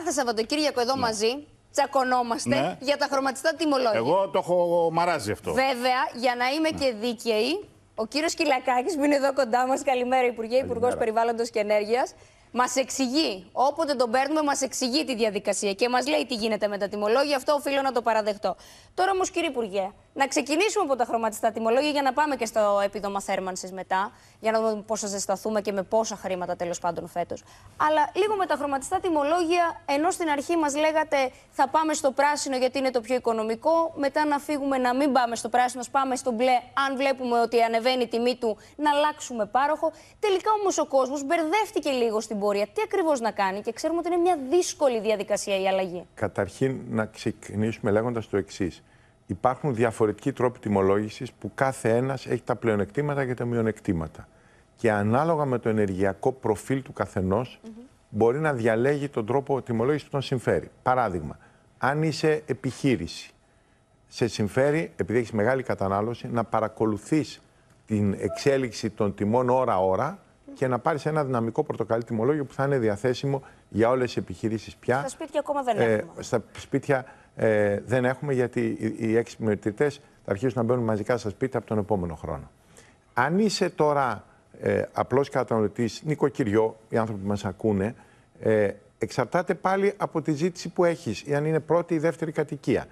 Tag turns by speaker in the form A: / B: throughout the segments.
A: κάθε Σαββατοκύριακο εδώ ναι. μαζί τσακωνόμαστε ναι. για τα χρωματιστά τιμολόγια. Εγώ
B: το έχω μαράζει αυτό.
A: Βέβαια, για να είμαι και ναι. δίκαιη, ο κύριος Κυλακάκης που είναι εδώ κοντά μας, καλημέρα Υπουργέ, Υπουργός Περιβάλλοντος και Ενέργειας. Μας εξηγεί, όποτε τον παίρνουμε, μας εξηγεί τη διαδικασία και μας λέει τι γίνεται με τα τιμολόγια. Αυτό οφείλω να το παραδεχτώ. Τώρα όμως, κύριε Υπουργέ, να ξεκινήσουμε από τα χρωματιστά τιμολόγια για να πάμε και στο επίδομα θέρμανσης μετά. Για να δούμε θα ζεσταθούμε και με πόσα χρήματα τέλος πάντων φέτος. Αλλά λίγο με τα χρωματιστά τιμολόγια, ενώ στην αρχή μας λέγατε θα πάμε στο πράσινο γιατί είναι το πιο οικονομικό, μετά να φύγουμε να μην πάμε στο πράσινο, πάμε στο μπλε. Αν βλέπουμε ότι ανεβαίνει η τιμή του, να αλλάξουμε πάροχο. Τελικά όμως ο κόσμος μπερδεύτηκε λίγο στην πορεία. Τι ακριβώς να κάνει και ξέρουμε ότι είναι μια δύσκολη διαδικασία η αλλαγή.
C: Καταρχήν να ξεκινήσουμε λέγοντας το εξής υπάρχουν διαφορετικοί τρόποι τιμολόγησης που κάθε ένας έχει τα πλεονεκτήματα και τα μειονεκτήματα. Και ανάλογα με το ενεργειακό προφίλ του καθενός μπορεί να διαλέγει τον τρόπο τιμολόγησης που τον συμφέρει. Παράδειγμα, αν είσαι επιχείρηση, σε συμφέρει, επειδή έχεις μεγάλη κατανάλωση, να παρακολουθείς την εξέλιξη των τιμών ώρα-ώρα και να πάρεις ένα δυναμικό πορτοκαλί τιμολόγιο που θα είναι διαθέσιμο για όλες τις επιχειρήσεις πια. Στα σπίτια ακόμα δεν ε, έχουμε. στα σπίτια ε, δεν έχουμε γιατί οι, έξυπνοι θα αρχίσουν να μπαίνουν μαζικά στα σπίτια από τον επόμενο χρόνο. Αν είσαι τώρα ε, απλός κατανοητής, νοικοκυριό, οι άνθρωποι που μας ακούνε, ε, εξαρτάται πάλι από τη ζήτηση που έχεις, ή αν είναι πρώτη ή δεύτερη κατοικία.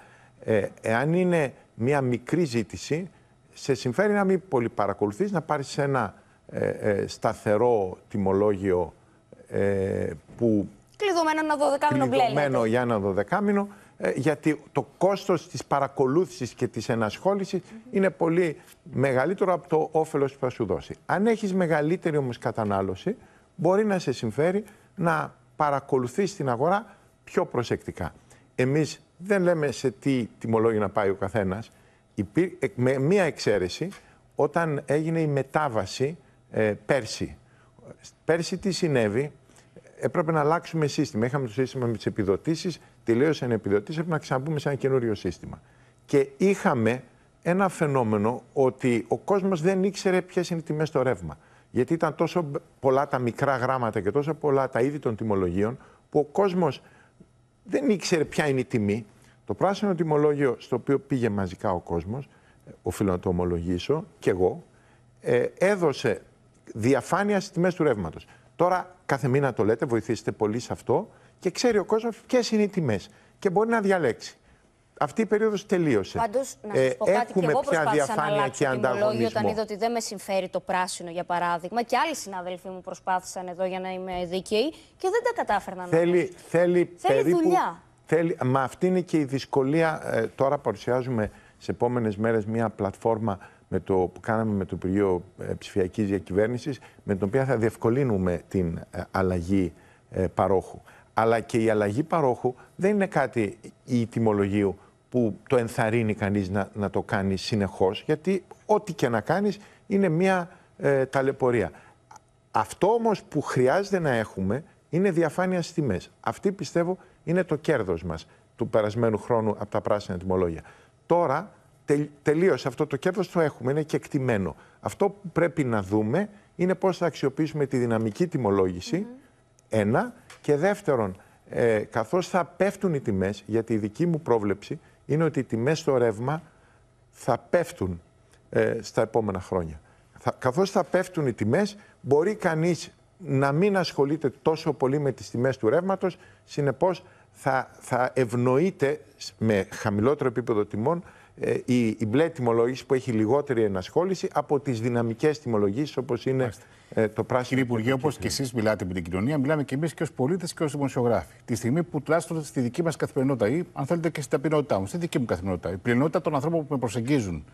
C: Ε, εάν είναι μια μικρή ζήτηση, σε συμφέρει να μην πολύ να πάρεις ένα ε, ε, σταθερό τιμολόγιο ε, που...
A: Κλειδωμένο
C: για ένα δωδεκάμινο, ε, γιατί το κόστος της παρακολούθησης και της ενασχόλησης είναι πολύ μεγαλύτερο από το όφελος που θα σου δώσει. Αν έχεις μεγαλύτερη όμως κατανάλωση, μπορεί να σε συμφέρει να παρακολουθείς την αγορά πιο προσεκτικά. Εμείς δεν λέμε σε τι τιμολόγιο να πάει ο καθένας. Ε, με μία εξαίρεση, όταν έγινε η μετάβαση ε, πέρσι. Πέρσι τι συνέβη, έπρεπε να αλλάξουμε σύστημα. Είχαμε το σύστημα με τις επιδοτήσεις, τελείωσε η επίδοτή έπρεπε να ξαναμπούμε σε ένα καινούριο σύστημα. Και είχαμε ένα φαινόμενο ότι ο κόσμος δεν ήξερε ποιες είναι οι τιμές στο ρεύμα. Γιατί ήταν τόσο πολλά τα μικρά γράμματα και τόσο πολλά τα είδη των τιμολογίων, που ο κόσμος δεν ήξερε ποια είναι η τιμή. Το πράσινο τιμολόγιο, στο οποίο πήγε μαζικά ο κόσμος, ε, οφείλω να το ομολογήσω και εγώ, ε, έδωσε διαφάνεια στις τιμές του ρεύματος. Τώρα, κάθε μήνα το λέτε, βοηθήσετε πολύ σε αυτό και ξέρει ο κόσμος ποιες είναι οι τιμές και μπορεί να διαλέξει. Αυτή η περίοδος τελείωσε. Πάντως,
A: να ε, σας πω κάτι, έχουμε και εγώ προσπάθησα να αλλάξω το λόγο Όταν είδα ότι δεν με συμφέρει το πράσινο, για παράδειγμα, και άλλοι συνάδελφοί μου προσπάθησαν εδώ για να είμαι δίκαιοι και δεν τα κατάφερναν.
C: Θέλει, θέλει, θέλει περίπου, δουλειά. Θέλει, μα αυτή είναι και η δυσκολία. Ε, τώρα παρουσιάζουμε σε επόμενες μέρες μια πλατφόρμα με το, που κάναμε με το Υπουργείο ε, Ψηφιακής Διακυβέρνησης, με την οποία θα διευκολύνουμε την ε, αλλαγή παρόχου αλλά και η αλλαγή παρόχου δεν είναι κάτι η τιμολογίου που το ενθαρρύνει κανείς να, να το κάνει συνεχώς, γιατί ό,τι και να κάνεις είναι μια ε, ταλαιπωρία. Αυτό όμως που χρειάζεται να έχουμε είναι διαφάνεια στις τιμές. Αυτή πιστεύω είναι το κέρδος μας του περασμένου χρόνου από τα πράσινα τιμολόγια. Τώρα τελείωσε αυτό το κέρδος, το έχουμε, είναι και εκτιμένο. Αυτό που πρέπει να δούμε είναι πώς θα αξιοποιήσουμε τη δυναμική τιμολόγηση, ένα, και δεύτερον, ε, καθώς θα πέφτουν οι τιμές, γιατί η δική μου πρόβλεψη είναι ότι οι τιμές στο ρεύμα θα πέφτουν ε, στα επόμενα χρόνια. Θα, καθώς θα πέφτουν οι τιμές, μπορεί κανείς να μην ασχολείται τόσο πολύ με τις τιμές του ρεύματος, συνεπώς θα, θα ευνοείται με χαμηλότερο επίπεδο τιμών ε, η, η μπλε τιμολόγηση που έχει λιγότερη ενασχόληση από τις δυναμικές τιμολογήσεις όπως είναι ε, το πράσινο. Κύριε Υπουργέ, όπως και εσείς μιλάτε με την κοινωνία, μιλάμε και εμείς και ως πολίτες και ως δημοσιογράφοι. Τη στιγμή
B: που τουλάχιστον στη δική μας καθημερινότητα ή αν θέλετε και στην ταπεινότητά μου, στη δική μου καθημερινότητα, η πλειονότητα των ανθρώπων που με προσεγγίζουν,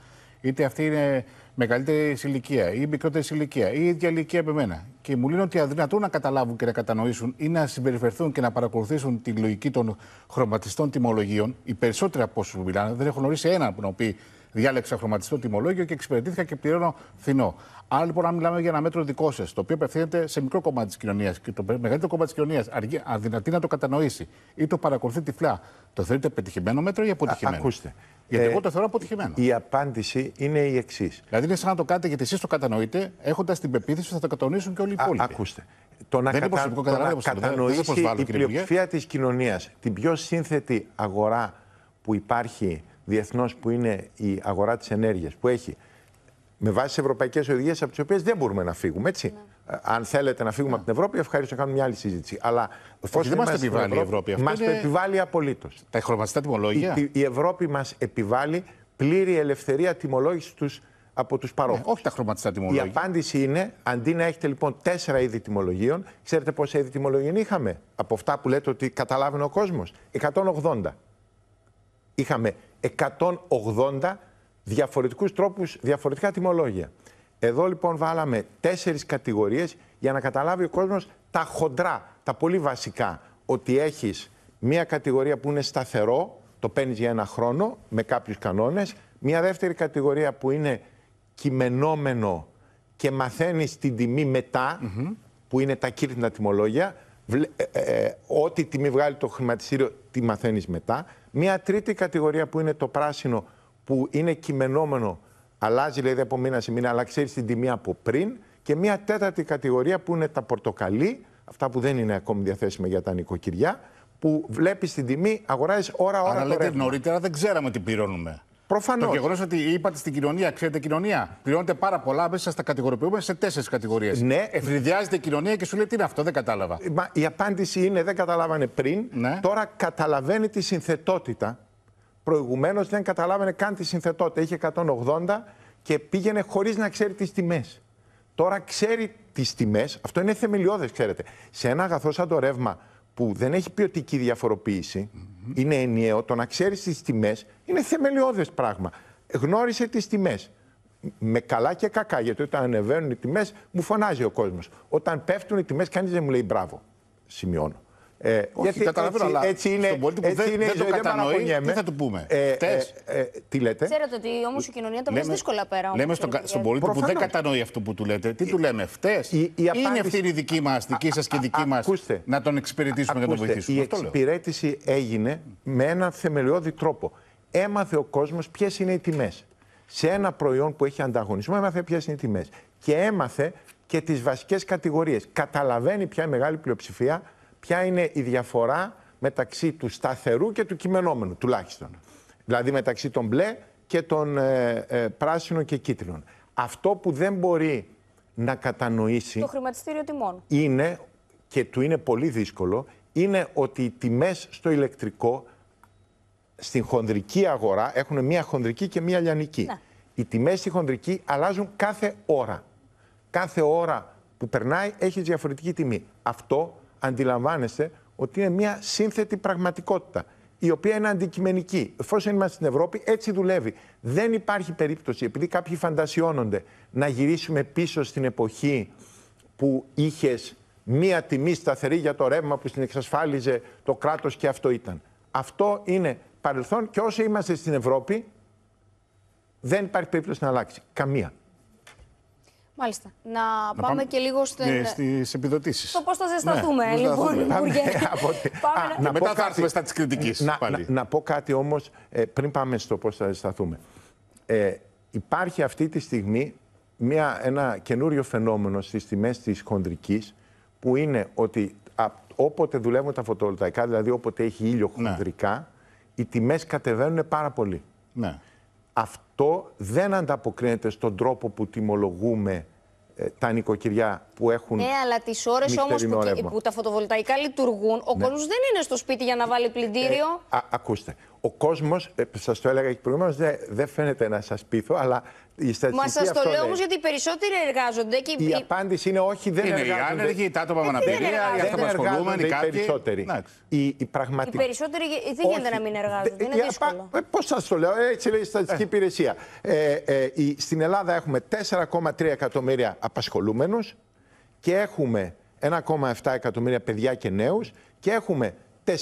B: είτε αυτή είναι μεγαλύτερη ηλικία ή μικρότερης ηλικία ή ίδια ηλικία με εμένα. και μου λένε ότι αδυνατούν να καταλάβουν και να κατανοήσουν ή να συμπεριφερθούν και να παρακολουθήσουν τη λογική των χρωματιστών τιμολογίων, οι περισσότεροι από όσους μιλάνε, δεν έχουν γνωρίσει έναν που να πει Διάλεξα χρωματιστό τιμολόγιο και εξυπηρετήθηκα και πληρώνω φθηνό. Άρα λοιπόν, αν μιλάμε για ένα μέτρο δικό σας, το οποίο απευθύνεται σε μικρό κομμάτι της κοινωνίας και το μεγαλύτερο κομμάτι της κοινωνίας αδυνατεί να το κατανοήσει ή το παρακολουθεί τυφλά, το θεωρείτε πετυχημένο μέτρο ή αποτυχημένο. Α, ακούστε. Γιατί ε, εγώ το θεωρώ αποτυχημένο. Η απάντηση είναι η αποτυχημενο ακουστε γιατι εγω Δηλαδή είναι σαν να το κάνετε γιατί εσείς το κατανοείτε, έχοντας την πεποίθηση ότι θα
C: το κατανοήσουν και όλοι οι υπόλοιποι. ακούστε. Το να, κατα... το να κατανοήσει η πλειοψηφία της κοινωνίας την πιο σύνθετη αγορά που υπάρχει διεθνώς που είναι η αγορά της ενέργειας, που έχει με βάση ευρωπαϊκές οδηγίες από τις οποίες δεν μπορούμε να φύγουμε, έτσι. Ναι. Αν θέλετε να φύγουμε ναι. από την Ευρώπη, ευχαρίστω να κάνουμε μια άλλη συζήτηση. Αλλά εφόσον δεν μας επιβάλλει Ευρώπη, η Ευρώπη αυτό. Μας είναι... το επιβάλλει απολύτως. Τα χρωματιστά τιμολόγια. Η, η Ευρώπη μας επιβάλλει πλήρη ελευθερία τιμολόγησης τους από τους παρόχους. Ναι, όχι τα χρωματιστά τιμολόγια. Η απάντηση είναι, αντί να έχετε λοιπόν τέσσερα είδη τιμολογίων, ξέρετε πόσα είδη τιμολογίων είχαμε από αυτά που λέτε ότι καταλάβαινε ο κόσμος. 180. Είχαμε 180 διαφορετικούς τρόπους, διαφορετικά τιμολόγια. Εδώ λοιπόν βάλαμε τέσσερις κατηγορίες για να καταλάβει ο κόσμος τα χοντρά, τα πολύ βασικά. Ότι έχεις μία κατηγορία που είναι σταθερό, το παίρνεις για ένα χρόνο με κάποιους κανόνες. Μία δεύτερη κατηγορία που είναι κειμενόμενο και μαθαίνεις την τιμή μετά, που είναι τα κύρτινα τιμολόγια. Ε, ε, ε, ό,τι τιμή βγάλει το χρηματιστήριο, τη μαθαίνεις μετά. Μία τρίτη κατηγορία που είναι το πράσινο, που είναι κειμενόμενο, αλλάζει δηλαδή από μήνα σε μήνα, αλλά ξέρεις την τιμή από πριν. Και μία τέταρτη κατηγορία που είναι τα πορτοκαλί, αυτά που δεν είναι ακόμη διαθέσιμα για τα νοικοκυριά, που βλέπεις την τιμή, αγοράζεις ώρα-ώρα. Αλλά λέτε νωρίτερα δεν ξέραμε τι πληρώνουμε. Προφανώς. Το
B: γεγονός ότι είπατε στην κοινωνία, ξέρετε κοινωνία, πληρώνεται πάρα πολλά, μέσα στα κατηγοριοποιούμε σε τέσσερις κατηγορίες. Ναι. ευρυδιάζεται η κοινωνία και σου λέει τι είναι αυτό, δεν κατάλαβα.
C: Μα, η απάντηση είναι δεν καταλάβανε πριν. Ναι. Τώρα καταλαβαίνει τη συνθετότητα. Προηγουμένως δεν καταλάβαινε καν τη συνθετότητα. Είχε 180 και πήγαινε χωρίς να ξέρει τις τιμές. Τώρα ξέρει τις τιμές. Αυτό είναι θεμελιώδες, ξέρετε. Σε ένα αγαθό σαν το ρεύμα που δεν έχει ποιοτική διαφοροποίηση. Mm-hmm. είναι ενιαίο. Το να ξέρεις τις τιμές είναι θεμελιώδες πράγμα. Γνώρισε τις τιμές. Με καλά και κακά, γιατί όταν ανεβαίνουν οι τιμές, μου φωνάζει ο κόσμος. Όταν πέφτουν οι τιμές, κανείς δεν μου λέει μπράβο. Σημειώνω. Ε, Όχι, γιατί καταλαβαίνω, έτσι, αλλά είναι, στον πολίτη που δεν, είναι, το κατανοεί, τι θα του πούμε. Ε, ε, ε τι λέτε. Ξέρετε
A: ότι όμως η κοινωνία τα βάζει δύσκολα πέρα. Όμως, λέμε στο, στον πολίτη που δεν
B: κατανοεί αυτό που του λέτε, τι του λέμε, φταίς. Η, η Είναι ευθύνη δική μας, δική σας και δική μας να τον εξυπηρετήσουμε για να τον βοηθήσουμε. Η
C: εξυπηρέτηση έγινε με ένα θεμελιώδη τρόπο. Έμαθε ο κόσμος ποιες είναι οι τιμές. Σε ένα προϊόν που έχει ανταγωνισμό, έμαθε ποιες είναι οι τιμές. Και έμαθε και τις βασικές κατηγορίες. Καταλαβαίνει πια η μεγάλη πλειοψηφία ποια είναι η διαφορά μεταξύ του σταθερού και του κειμενόμενου, τουλάχιστον. Δηλαδή μεταξύ των μπλε και των ε, ε, πράσινων και κίτρινων. Αυτό που δεν μπορεί να κατανοήσει... Το
A: χρηματιστήριο τιμών.
C: Είναι, και του είναι πολύ δύσκολο, είναι ότι οι τιμές στο ηλεκτρικό στην χονδρική αγορά έχουν μία χονδρική και μία λιανική. Ναι. Οι τιμές στη χονδρική αλλάζουν κάθε ώρα. Κάθε ώρα που περνάει έχεις διαφορετική τιμή. Αυτό αντιλαμβάνεστε ότι είναι μια σύνθετη πραγματικότητα, η οποία είναι αντικειμενική. Εφόσον είμαστε στην Ευρώπη, έτσι δουλεύει. Δεν υπάρχει περίπτωση, επειδή κάποιοι φαντασιώνονται, να γυρίσουμε πίσω στην εποχή που είχες μία τιμή σταθερή για το ρεύμα που στην εξασφάλιζε το κράτος και αυτό ήταν. Αυτό είναι παρελθόν και όσο είμαστε στην Ευρώπη, δεν υπάρχει περίπτωση να αλλάξει. Καμία.
A: Μάλιστα. Να, να πάμε, και λίγο ναι, στην... ναι,
C: στις επιδοτήσεις. Στο πώς θα ζεσταθούμε, ναι, λοιπόν, ναι, Πάμε... να... μετά θα έρθουμε στα της κριτικής. Να, να, πω κάτι όμως, ε, πριν πάμε στο πώς θα ζεσταθούμε. Ε, υπάρχει αυτή τη στιγμή μια, ένα καινούριο φαινόμενο στις τιμές της χοντρική, που είναι ότι όποτε δουλεύουν τα φωτοβολταϊκά, δηλαδή όποτε έχει ήλιο ναι. χοντρικά, οι τιμές κατεβαίνουν πάρα πολύ. Ναι αυτό δεν ανταποκρίνεται στον τρόπο που τιμολογούμε ε, τα νοικοκυριά που έχουν. Ναι,
A: αλλά τις ώρες όμως που, που, τα φωτοβολταϊκά λειτουργούν, ο ναι. κόσμος δεν είναι στο σπίτι για να βάλει πλυντήριο.
C: Ε, α, ακούστε. Ο κόσμος, ε, σας το έλεγα και προηγουμένως, δεν δε φαίνεται να σας πείθω, αλλά η στατιστική. Μα σας το λέω όμως γιατί
A: οι περισσότεροι εργάζονται και η...
C: απάντηση είναι όχι, δεν είναι εργάζονται. Είναι οι άνεργοι, τα άτομα ε, με αναπηρία, οι Οι περισσότεροι. Οι, οι, πραγματικοί... οι
A: περισσότεροι δεν γίνεται να μην εργάζονται. Ε, είναι
C: δύσκολο. Πώς σας το λέω, έτσι λέει η στατιστική υπηρεσία. Στην Ελλάδα έχουμε 4,3 εκατομμύρια απασχολούμενους και έχουμε 1,7 εκατομμύρια παιδιά και νέους και έχουμε 4,5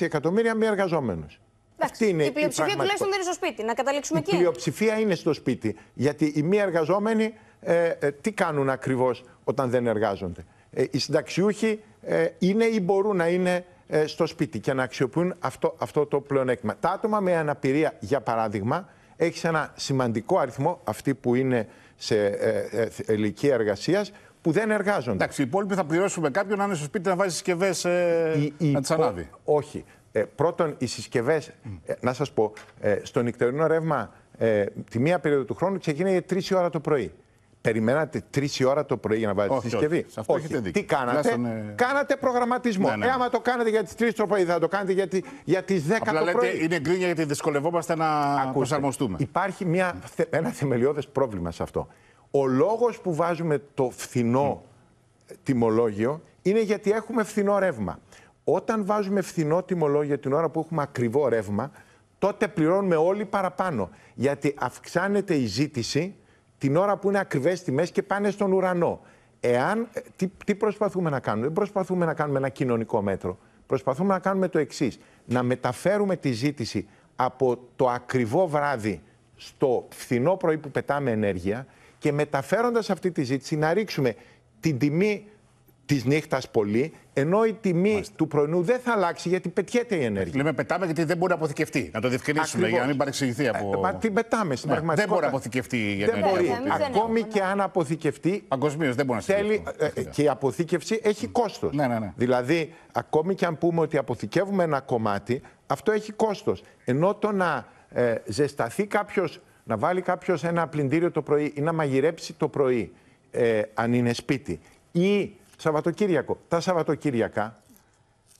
C: εκατομμύρια μη εργαζόμενους. Αυτή είναι η πλειοψηφία η τουλάχιστον δεν είναι
A: στο σπίτι, να καταλήξουμε η εκεί. Η
C: πλειοψηφία είναι στο σπίτι, γιατί οι μη εργαζόμενοι ε, ε, τι κάνουν ακριβώς όταν δεν εργάζονται. Ε, οι συνταξιούχοι ε, είναι ή μπορούν να είναι στο σπίτι και να αξιοποιούν αυτό, αυτό το πλεονέκτημα. Τα άτομα με αναπηρία, για παράδειγμα, έχεις ένα σημαντικό αριθμό, αυτοί που είναι σε ηλικία εργασίας, που δεν εργάζονται. Εντάξει, οι υπόλοιποι θα πληρώσουμε κάποιον να είναι στο σπίτι να βάζει συσκευές ε, να τις ανάβει. Όχι. Ε, πρώτον, οι συσκευές, ε, να σας πω, ε, στο νυχτερινό ρεύμα ε, τη μία περίοδο του χρόνου ξεκίνησε 3 ώρα το πρωί. Περιμένατε τρεις ώρα το πρωί για να βάλετε τη συσκευή. Όχι. Αυτό όχι. Τι κάνατε, ε, κάνατε προγραμματισμό. Ναι, ναι. Ε, άμα το κάνετε για τις τρεις το πρωί, θα το κάνετε για, τη, για τις 10 Απλά το λέτε, πρωί. Είναι γκρίνια γιατί δυσκολευόμαστε να προσαρμοστούμε. Υπάρχει μια, ένα θεμελιώδες πρόβλημα σε αυτό. Ο λόγος που βάζουμε το φθηνό τιμολόγιο είναι γιατί έχουμε φθηνό ρεύμα. Όταν βάζουμε φθηνό τιμολόγιο την ώρα που έχουμε ακριβό ρεύμα, τότε πληρώνουμε όλοι παραπάνω. Γιατί αυξάνεται η ζήτηση την ώρα που είναι ακριβές τιμές και πάνε στον ουρανό. Εάν, ε, τι, τι προσπαθούμε να κάνουμε, δεν προσπαθούμε να κάνουμε ένα κοινωνικό μέτρο. Προσπαθούμε να κάνουμε το εξής. Να μεταφέρουμε τη ζήτηση από το ακριβό βράδυ στο φθηνό πρωί που πετάμε ενέργεια και μεταφέροντας αυτή τη ζήτηση να ρίξουμε την τιμή της νύχτας πολύ, ενώ η τιμή του πρωινού δεν θα αλλάξει γιατί πετιέται η ενέργεια. Λέμε πετάμε γιατί δεν μπορεί να αποθηκευτεί. Να το διευκρινίσουμε για να μην παρεξηγηθεί ε, από. Ε, μα πετάμε στην ναι, Δεν μπορεί να αποθηκευτεί η ενέργεια. Δεν μπορεί. Ακόμη και αν αποθηκευτεί. Παγκοσμίως δεν μπορεί να θέλει... Ε, και η αποθήκευση έχει κόστος. Ναι, ναι, ναι. Δηλαδή, ακόμη και αν πούμε ότι αποθηκεύουμε ένα κομμάτι, αυτό έχει κόστος. Ενώ το να ζεσταθεί κάποιος να βάλει κάποιος ένα πλυντήριο το πρωί ή να μαγειρέψει το πρωί, ε, αν είναι σπίτι, ή Σαββατοκύριακο. Τα Σαββατοκύριακα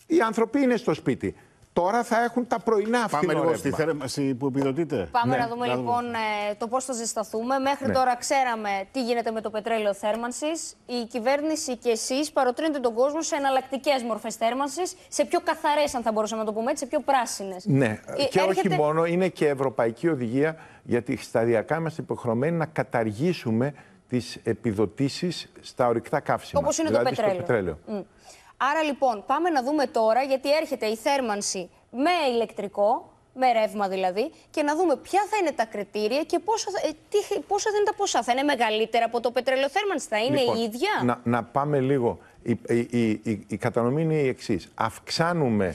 C: οι άνθρωποι είναι στο σπίτι. Τώρα θα έχουν τα πρωινά αυτή Πάμε λίγο στη θέρμανση που επιδοτείται. Πάμε ναι. να δούμε λοιπόν
A: ε, το πώς θα ζεσταθούμε. Μέχρι ναι. τώρα ξέραμε τι γίνεται με το πετρέλαιο θέρμανσης. Η κυβέρνηση και εσείς παροτρύνετε τον κόσμο σε εναλλακτικές μορφές θέρμανσης, σε πιο καθαρές, αν θα μπορούσαμε να το πούμε έτσι, σε πιο πράσινες. Ναι, ε, και όχι μόνο,
C: είναι και ευρωπαϊκή οδηγία γιατί σταδιακά είμαστε υποχρεωμένοι να καταργήσουμε τις επιδοτήσεις στα ορυκτά
A: καύσιμα. Όπως είναι το δηλαδή, πετρέλαιο. Άρα λοιπόν πάμε να δούμε τώρα, γιατί έρχεται η θέρμανση με ηλεκτρικό, με ρεύμα δηλαδή, και να δούμε ποια θα είναι τα κριτήρια και πόσα, ε, τι, Πόσο θα είναι τα ποσά. Θα είναι μεγαλύτερα από το πετρέλαιο θέρμανση, θα είναι λοιπόν, η ίδια. Να, να
C: πάμε λίγο. Η, η, η, η κατανομή είναι η εξής. Αυξάνουμε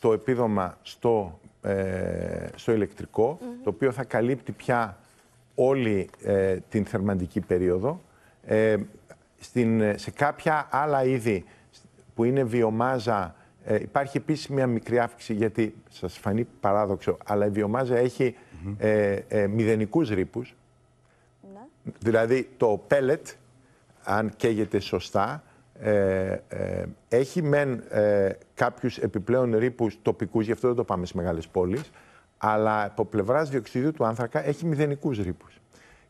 C: το επίδομα στο ε, στο ηλεκτρικό, το οποίο θα καλύπτει πια όλη ε, την θερμαντική περίοδο. Ε, στην, σε κάποια άλλα είδη που είναι βιομάζα, ε, υπάρχει επίσης μια μικρή αύξηση, γιατί σας φανεί παράδοξο, αλλά η βιομάζα έχει ε, ρήπου, μηδενικούς ρήπους. Ναι. Δηλαδή το πέλετ, αν καίγεται σωστά, ε, ε, έχει μεν ε, κάποιους επιπλέον ρήπους τοπικούς, γι' αυτό δεν το πάμε στις μεγάλες πόλεις, αλλά από πλευράς διοξιδίου του άνθρακα έχει μηδενικούς ρήπους.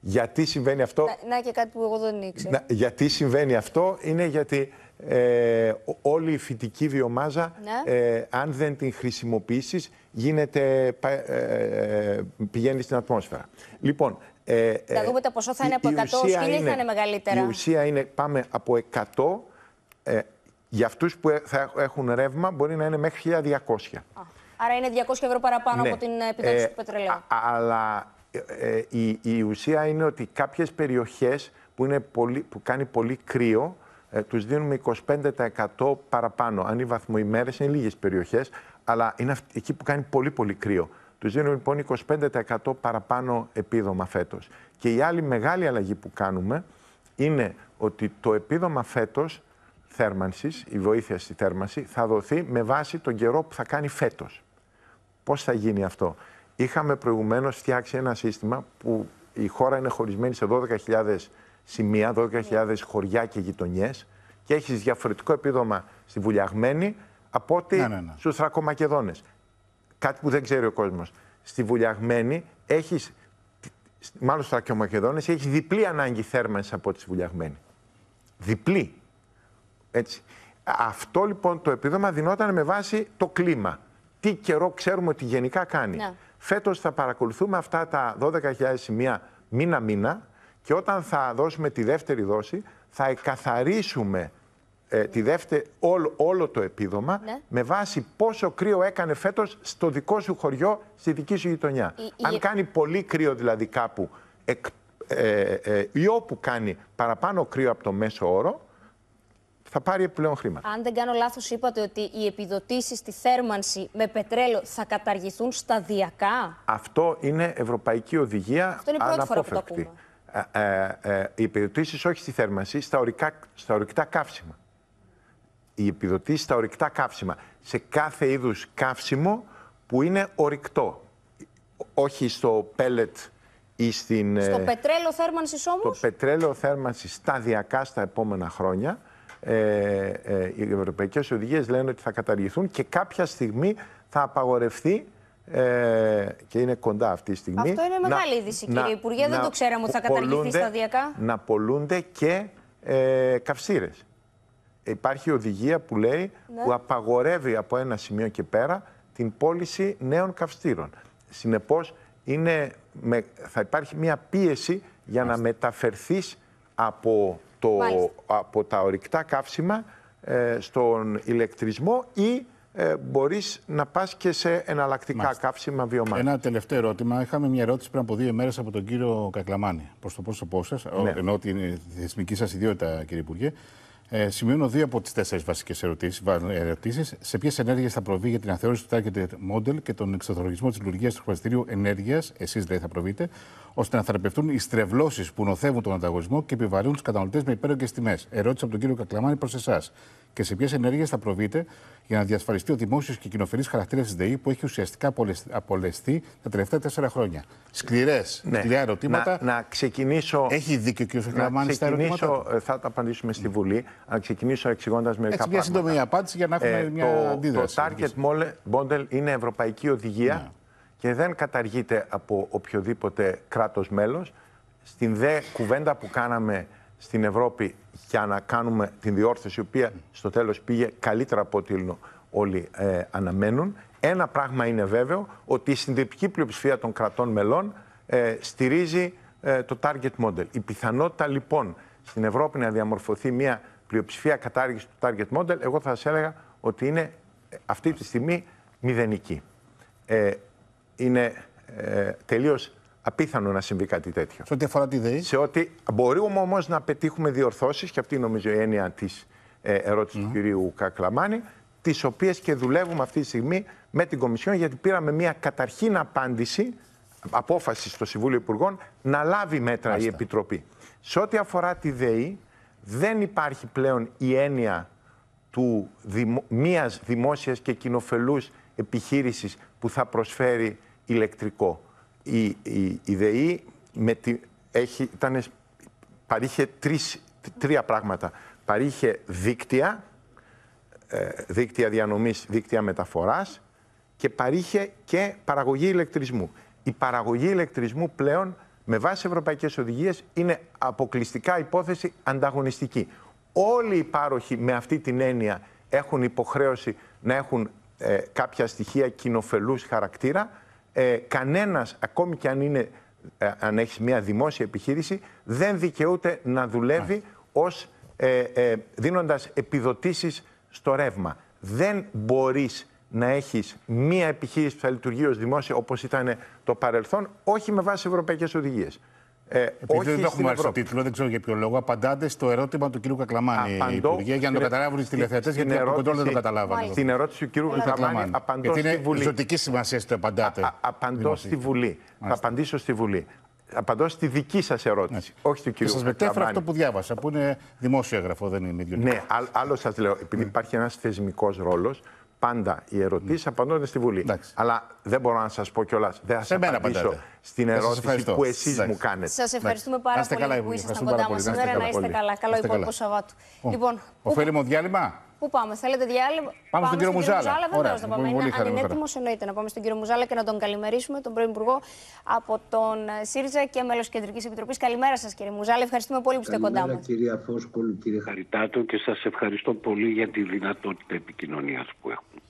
C: Γιατί συμβαίνει αυτό.
A: Να, και κάτι που εγώ δεν ήξερα.
C: γιατί συμβαίνει αυτό είναι γιατί ε, όλη η φυτική βιομάζα, ναι. ε, αν δεν την χρησιμοποιήσεις, γίνεται, ε, πηγαίνει στην ατμόσφαιρα. Λοιπόν. Ε, θα δούμε τα ποσό θα είναι από 100 ή θα είναι
A: μεγαλύτερα. Η
C: ουσία είναι πάμε από 100 ε, για αυτούς που θα έχουν ρεύμα μπορεί να είναι μέχρι 1200.
A: Άρα είναι 200 ευρώ παραπάνω ναι. από την ε, επιδότηση ε, του πετρελαίου.
C: αλλά ε, ε, η, η ουσία είναι ότι κάποιες περιοχές που, που κάνει πολύ κρύο ε, τους δίνουμε 25% παραπάνω. Αν οι βαθμοϊμέρες είναι λίγες περιοχές, αλλά είναι εκεί που κάνει πολύ πολύ κρύο. Τους δίνουμε λοιπόν 25% παραπάνω επίδομα φέτος. Και η άλλη μεγάλη αλλαγή που κάνουμε είναι ότι το επίδομα φέτος θέρμανσης, η βοήθεια στη θέρμανση, θα δοθεί με βάση τον καιρό που θα κάνει φέτος. Πώς θα γίνει αυτό. Είχαμε προηγουμένως φτιάξει ένα σύστημα που η χώρα είναι χωρισμένη σε 12.000 σημεία, 12.000 ναι. χωριά και γειτονιές και έχεις διαφορετικό επίδομα στη Βουλιαγμένη από ότι ναι, ναι, ναι. στους Θρακομακεδόνες. Κάτι που δεν ξέρει ο κόσμος. Στη Βουλιαγμένη έχεις, μάλλον στους Θρακομακεδόνες, έχεις διπλή ανάγκη θέρμανσης από τη Βουλιαγμένη. Διπλή. Έτσι. Αυτό λοιπόν το επίδομα δινόταν με βάση το κλίμα. Τι καιρό ξέρουμε ότι γενικά κάνει. Ναι. Φέτος θα παρακολουθούμε αυτά τα 12.000 σημεία μήνα-μήνα και όταν θα δώσουμε τη δεύτερη δόση θα εκαθαρίσουμε ε, τη δεύτερη, όλο, όλο το επίδομα ναι. με βάση πόσο κρύο έκανε φέτος στο δικό σου χωριό, στη δική σου γειτονιά. Αν κάνει πολύ κρύο δηλαδή κάπου ε, ε, ή όπου κάνει παραπάνω κρύο από το μέσο όρο, θα πάρει επιπλέον χρήματα.
A: Αν δεν κάνω λάθος, είπατε ότι οι επιδοτήσεις στη θέρμανση με πετρέλαιο θα καταργηθούν σταδιακά.
C: Αυτό είναι ευρωπαϊκή οδηγία. Αυτό είναι η πρώτη φορά που το ακούμε. Ε, ε, ε, οι επιδοτήσεις όχι στη θέρμανση, στα, στα ορυκτά καύσιμα. Οι επιδοτήσεις στα ορυκτά καύσιμα. Σε κάθε είδους καύσιμο που είναι ορυκτό. Όχι στο πέλετ ή στην. Στο
A: πετρέλαιο θέρμανσης όμω.
C: Το πετρέλαιο θέρμανση σταδιακά στα επόμενα χρόνια. Ε, ε, οι Ευρωπαϊκές οδηγίες λένε ότι θα καταργηθούν και κάποια στιγμή θα απαγορευτεί ε, και είναι κοντά αυτή τη στιγμή. Αυτό είναι μεγάλη είδηση, κύριε να, Υπουργέ. Δεν το ξέραμε ότι θα καταργηθεί σταδιακά. Να πολλούνται και ε, Υπάρχει οδηγία που λέει ναι. που απαγορεύει από ένα σημείο και πέρα την πώληση νέων καυστήρων. Συνεπώς θα υπάρχει μια πίεση για να μεταφερθείς από το, από τα ορυκτά καύσιμα ε, στον ηλεκτρισμό ή ε, μπορείς να πας και σε εναλλακτικά Μάλιστα. καύσιμα βιομάζα. Ένα τελευταίο ερώτημα. Είχαμε μια ερώτηση πριν από δύο μέρε από τον
B: κύριο Κακλαμάνη προς το πρόσωπό σας. Ναι. Ενώ την θεσμική σας ιδιότητα, κύριε Υπουργέ. Ε, σημειώνω δύο από τις τέσσερις βασικές ερωτήσεις. Σε ποιες ενέργειες θα προβεί για την αθεώρηση του targeted model και τον εξωθολογισμό της λειτουργίας του χρηματιστηρίου ενέργειας, εσείς δηλαδή θα προβείτε, ώστε να θεραπευτούν οι στρεβλώσεις που νοθεύουν τον ανταγωνισμό και επιβαρύνουν τους καταναλωτές με υπέρογγε τιμές. Ερώτηση από τον κύριο Κακλαμάνη προς εσάς και σε ποιες ενέργειες θα προβείτε για να διασφαλιστεί ο δημόσιος και κοινοφελής χαρακτήρας της ΔΕΗ που έχει ουσιαστικά απολεστεί τα τελευταία τέσσερα χρόνια. Σκληρές, ναι. σκληρά ερωτήματα.
C: Να, να ξεκινήσω. Έχει δίκιο ο κ. στα ερωτήματα. Θα τα απαντήσουμε στη Βουλή. Να ξεκινήσω εξηγώντας μερικά Έτσι, μια πράγματα.
B: Μια σύντομη απάντηση για να έχουμε ε, μια το, αντίδραση. Το Target
C: Model είναι ευρωπαϊκή οδηγία ναι. και δεν καταργείται από οποιοδήποτε κράτος μέλος. Στην δε κουβέντα που κάναμε στην Ευρώπη για να κάνουμε την διόρθωση, η οποία στο τέλος πήγε καλύτερα από ό,τι όλοι ε, αναμένουν. Ένα πράγμα είναι βέβαιο, ότι η συντριπτική πλειοψηφία των κρατών μελών ε, στηρίζει ε, το target model. Η πιθανότητα λοιπόν στην Ευρώπη να διαμορφωθεί μια πλειοψηφία κατάργηση του target model, εγώ θα σας έλεγα ότι είναι αυτή τη στιγμή μηδενική. Είναι τελείως Απίθανο να συμβεί κάτι τέτοιο. Σε ό,τι αφορά τη ΔΕΗ. Σε ό,τι μπορούμε όμως να πετύχουμε διορθώσεις, και αυτή νομίζω η έννοια της ε, ερώτησης του ναι. κυρίου Κακλαμάνη, τις οποίες και δουλεύουμε αυτή τη στιγμή με την Κομισιόν, γιατί πήραμε μια καταρχήν απάντηση, απόφαση στο Συμβούλιο Υπουργών, να λάβει μέτρα η Επιτροπή. Σε ό,τι αφορά τη ΔΕΗ, δεν υπάρχει πλέον η έννοια του δημο... μιας δημόσιας και κοινοφελούς επιχείρησης που θα προσφέρει ηλεκτρικό η, η, ΔΕΗ με τη, έχει, ήταν, παρήχε τρεις, τρία πράγματα. Παρήχε δίκτυα, ε, δίκτυα διανομής, δίκτυα μεταφοράς και παρήχε και παραγωγή ηλεκτρισμού. Η παραγωγή ηλεκτρισμού πλέον με βάση ευρωπαϊκές οδηγίες είναι αποκλειστικά υπόθεση ανταγωνιστική. Όλοι οι πάροχοι με αυτή την έννοια έχουν υποχρέωση να έχουν ε, κάποια στοιχεία κοινοφελούς χαρακτήρα ε, κανένας, ακόμη και αν, ε, αν έχεις μια δημόσια επιχείρηση, δεν δικαιούται να δουλεύει ως, ε, ε, δίνοντας επιδοτήσεις στο ρεύμα. Δεν μπορείς να έχεις μία επιχείρηση που θα λειτουργεί ως δημόσια όπως ήταν το παρελθόν, όχι με βάση ευρωπαϊκές οδηγίες. Ε, επειδή δεν το έχουμε στο
B: τίτλο, δεν ξέρω για ποιο λόγο, απαντάτε στο ερώτημα του κ. Κακλαμάνη, Απαντώ, Υπουργέ, για να το καταλάβουν οι τηλεθεατέ, γιατί από κοντρόλ δεν το καταλάβανε. Στην ερώτηση του κ. Κακλαμάνη, απαντώ γιατί στη
C: Βουλή. Είναι ζωτική σημασία το απαντάτε. απαντώ στη Βουλή. Θα απαντήσω στη Βουλή. Απαντώ στη δική σας ερώτηση, όχι του κυρίου Σας μετέφερα αυτό που διάβασα, που είναι δημόσιο έγγραφο, δεν είναι ιδιωτικό. Ναι, άλλο σα λέω, επειδή ναι. υπάρχει ένας θεσμικός ρόλος πάντα οι ερωτήσεις ναι. απαντώνται στη Βουλή. Αλλά δεν μπορώ να σας πω κιόλας. Δεν θα σα απαντήσω στην ναι, ερώτηση που εσείς μου κάνετε. Σας ευχαριστούμε πάρα πολύ που ήσασταν κοντά μας σήμερα. Να είστε καλά. Καλό υπόλοιπο
A: Σαββάτου. Λοιπόν, διάλειμμα. Πού πάμε, θέλετε διάλειμμα. Πάμε, πάμε στον κύριο Μουζάλα. Αν είναι έτοιμο, εννοείται να πάμε στον κύριο Μουζάλα και να τον καλημερίσουμε, τον πρώην Υπουργό από τον ΣΥΡΙΖΑ και μέλος Κεντρικής Επιτροπής. Καλημέρα σας, κύριε Μουζάλα. Ευχαριστούμε πολύ που είστε κοντά μας.
B: Κυρία Φόσκολου, κύριε Χαριτάτο, και σας ευχαριστώ πολύ για τη δυνατότητα επικοινωνίας που έχουμε.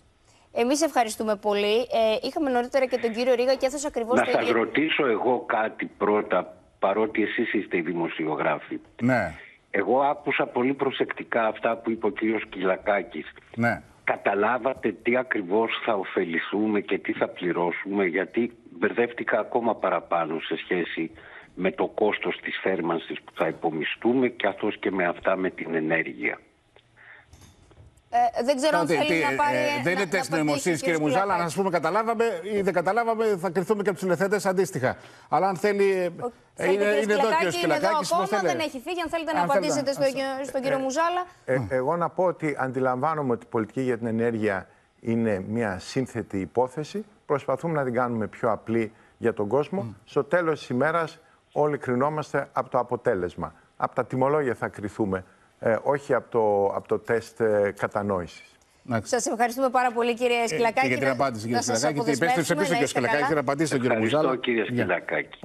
A: Εμείς ευχαριστούμε πολύ. Ε, είχαμε νωρίτερα και τον κύριο Ρίγα και έθεσα ακριβώς. Να σα
B: ρωτήσω εγώ κάτι πρώτα, παρότι εσείς είστε οι δημοσιογράφοι. Ναι. Εγώ άκουσα πολύ προσεκτικά αυτά που είπε ο κύριος Κυλακάκης. Ναι. Καταλάβατε τι ακριβώς θα ωφεληθούμε και τι θα πληρώσουμε γιατί μπερδεύτηκα ακόμα παραπάνω σε σχέση με το κόστος της θέρμανσης που θα υπομιστούμε και και με αυτά με την ενέργεια.
A: Ε, δεν ξέρω αν θέλει να ε, πάρει. Ε, δεν είναι τεστ νοημοσύνη, κύριε Μουζάλα. αν σα
B: πούμε, καταλάβαμε ή δεν καταλάβαμε, θα κρυθούμε και από τους ελευθέτε αντίστοιχα. Αλλά αν θέλει. Ε, ο...
A: Ε, είναι, είναι εδώ και ο εδώ Ακόμα δεν έχει φύγει. Αν θέλετε να απαντήσετε στον κύριο Μουζάλα.
C: Εγώ να πω ότι αντιλαμβάνομαι ότι η πολιτική για την ενέργεια είναι μια σύνθετη υπόθεση. Προσπαθούμε να την κάνουμε πιο απλή για τον κόσμο. Στο τέλος της ημέρας, όλοι κρινόμαστε από το αποτέλεσμα. Από τα τιμολόγια θα κριθούμε ε, όχι από το, από το τεστ ε, κατανόησης.
A: Σας ευχαριστούμε πάρα πολύ, κύριε ε, Σκυλακάκη. Ε, και για την απάντηση, κύριε Σκυλακάκη. Και επέστρεψε πίσω, κύριε Σκυλακάκη, να απαντήσει
C: τον κύριο Μουζάλα. Ευχαριστώ, κύριε Σκυλακάκη.